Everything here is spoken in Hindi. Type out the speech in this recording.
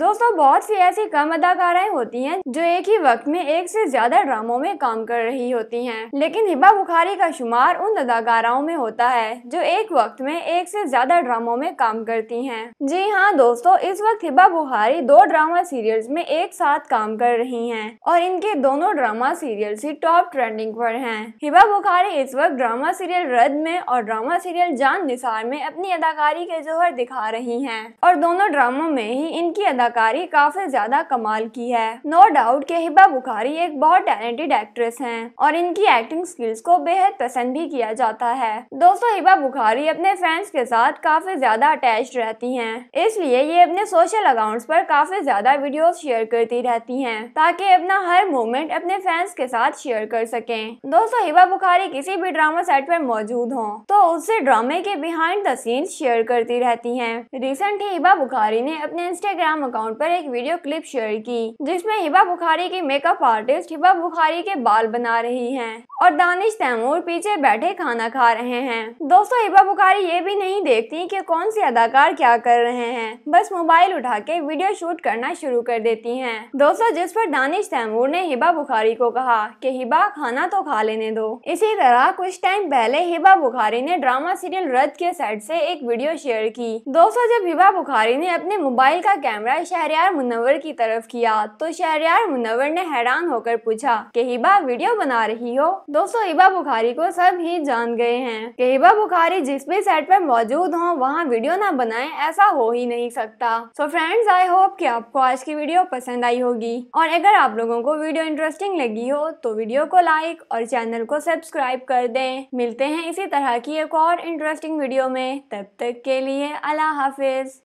दोस्तों बहुत सी ऐसी कम अदाकाराएं होती हैं जो एक ही वक्त में एक से ज्यादा ड्रामों में काम कर रही होती हैं लेकिन हिबा बुखारी का शुमार उन अदाकाराओं में होता है जो एक वक्त में एक से ज्यादा ड्रामों में काम करती हैं जी हाँ दोस्तों इस वक्त हिबा बुखारी दो ड्रामा सीरियल्स में एक साथ काम कर रही है और इनके दोनों ड्रामा सीरियल्स ही टॉप ट्रेंडिंग पर है हिबा बुखारी इस वक्त ड्रामा सीरियल रद में और ड्रामा सीरियल जान निसार में अपनी अदाकारी के जोहर दिखा रही है और दोनों ड्रामों में ही इनकी अदाकारी काफी ज्यादा कमाल की है नो डाउट के हिबा बुखारी एक बहुत टैलेंटेड एक्ट्रेस हैं और इनकी एक्टिंग स्किल्स को बेहद पसंद भी किया जाता है दोस्तों हिबा बुखारी अपने फैंस के साथ काफी ज्यादा अटैच रहती है इसलिए ये अपने सोशल अकाउंट्स पर काफी ज्यादा वीडियो शेयर करती रहती है ताकि अपना हर मोमेंट अपने फैंस के साथ शेयर कर सके दोस्तों हिबा बुखारी किसी भी ड्रामा सेट पर मौजूद हो तो उससे ड्रामे के बिहाइंड द सीन शेयर करती रहती हैं रिसेंट ही हिबा बुखारी ने अपने इंस्टाग्राम अकाउंट पर एक वीडियो क्लिप शेयर की जिसमें हिबा बुखारी की मेकअप आर्टिस्ट हिबा बुखारी के बाल बना रही हैं और दानिश तैमूर पीछे बैठे खाना खा रहे हैं दोस्तों हिबा बुखारी ये भी नहीं देखती कि कौन से अदाकार क्या कर रहे हैं बस मोबाइल उठा के वीडियो शूट करना शुरू कर देती हैं दोस्तों जिस पर दानिश तैमूर ने हिबा बुखारी को कहा कि हिबा खाना तो खा लेने दो इसी तरह कुछ टाइम पहले हिबा बुखारी ने ड्रामा सीरियल रद्द के सेट से एक वीडियो शेयर की दोस्तों जब हिबा बुखारी ने अपने मोबाइल का कैमरा शहरियार मुनवर की तरफ किया तो शहरियार मुनवर ने हैरान होकर पूछा की हिबा वीडियो बना रही हो दोस्तों हिबा बुखारी को सब ही जान गए हैं कि हिबा बुखारी जिस भी सेट पर मौजूद हो वहाँ वीडियो ना बनाए ऐसा हो ही नहीं सकता सो फ्रेंड्स आई होप कि आपको आज की वीडियो पसंद आई होगी और अगर आप लोगों को वीडियो इंटरेस्टिंग लगी हो तो वीडियो को लाइक और चैनल को सब्सक्राइब कर दे मिलते हैं इसी तरह की एक और इंटरेस्टिंग वीडियो में तब तक के लिए अल्लाह हाफिज